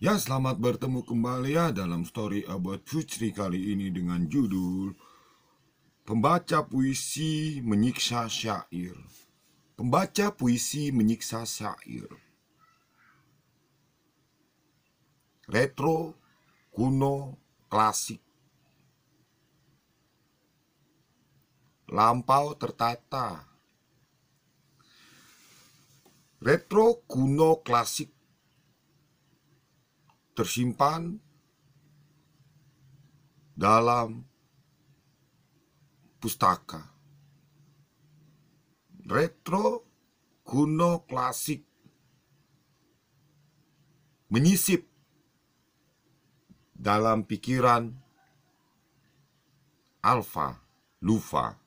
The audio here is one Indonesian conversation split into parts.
Ya selamat bertemu kembali ya dalam story about Fujri kali ini dengan judul Pembaca puisi menyiksa syair Pembaca puisi menyiksa syair Retro, kuno, klasik Lampau tertata Retro, kuno, klasik tersimpan dalam pustaka. Retro, kuno, klasik. Menyisip dalam pikiran alfa, lufa.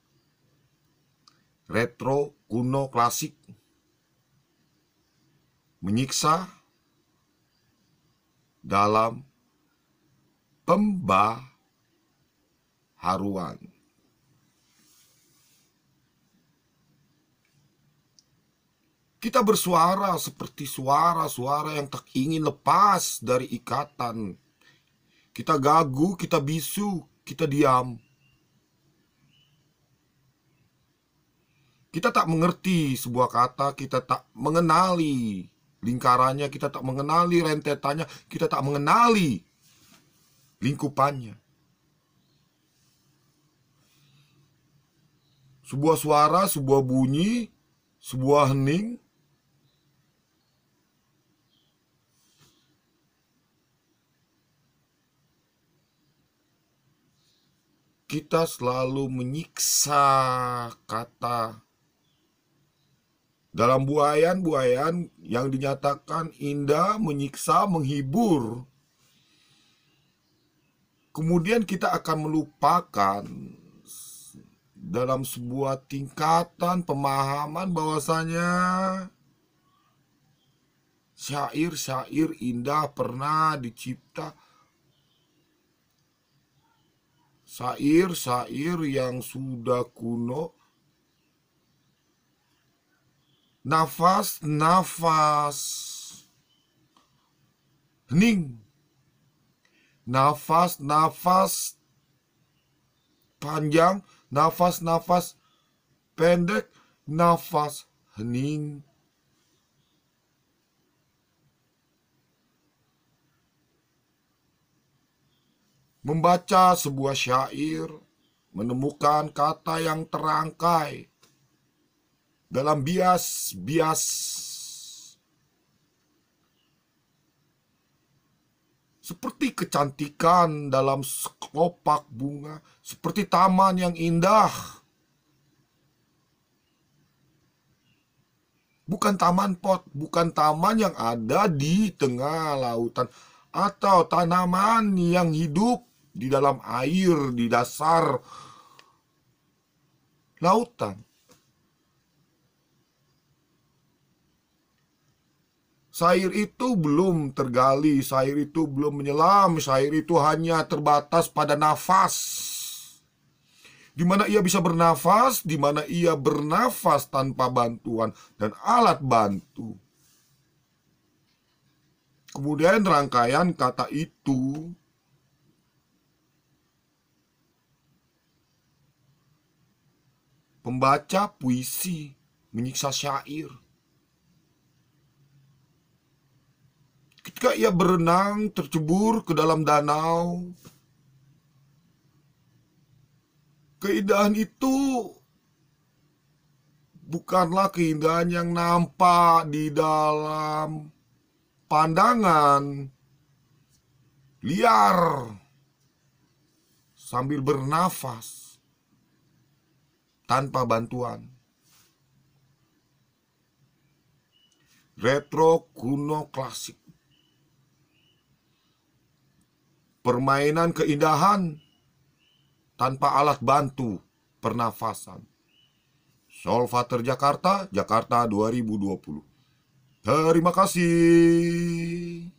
Retro, kuno, klasik. Menyiksa dalam pembaharuan. Kita bersuara seperti suara-suara yang tak ingin lepas dari ikatan. Kita gagu, kita bisu, kita diam. Kita tak mengerti sebuah kata, kita tak mengenali lingkarannya, kita tak mengenali rentetannya, kita tak mengenali lingkupannya. Sebuah suara, sebuah bunyi, sebuah hening, kita selalu menyiksa kata dalam buayan-buayan yang dinyatakan indah, menyiksa, menghibur. Kemudian kita akan melupakan dalam sebuah tingkatan pemahaman bahwasanya syair-syair indah pernah dicipta syair-syair yang sudah kuno nafas nafas hening nafas nafas panjang nafas nafas pendek nafas hening membaca sebuah syair menemukan kata yang terangkai dalam bias-bias seperti kecantikan dalam sekopak bunga, seperti taman yang indah. Bukan taman pot, bukan taman yang ada di tengah lautan atau tanaman yang hidup di dalam air di dasar lautan Sair itu belum tergali, sair itu belum menyelam, sair itu hanya terbatas pada nafas. Di mana ia bisa bernafas, di mana ia bernafas tanpa bantuan dan alat bantu. Kemudian rangkaian kata itu pembaca puisi menyiksa syair Ketika ia berenang tercebur ke dalam danau, keindahan itu bukanlah keindahan yang nampak di dalam pandangan liar sambil bernafas tanpa bantuan. Retro kuno klasik permainan keindahan tanpa alat bantu pernafasan. Solvater Jakarta, Jakarta 2020. Terima kasih.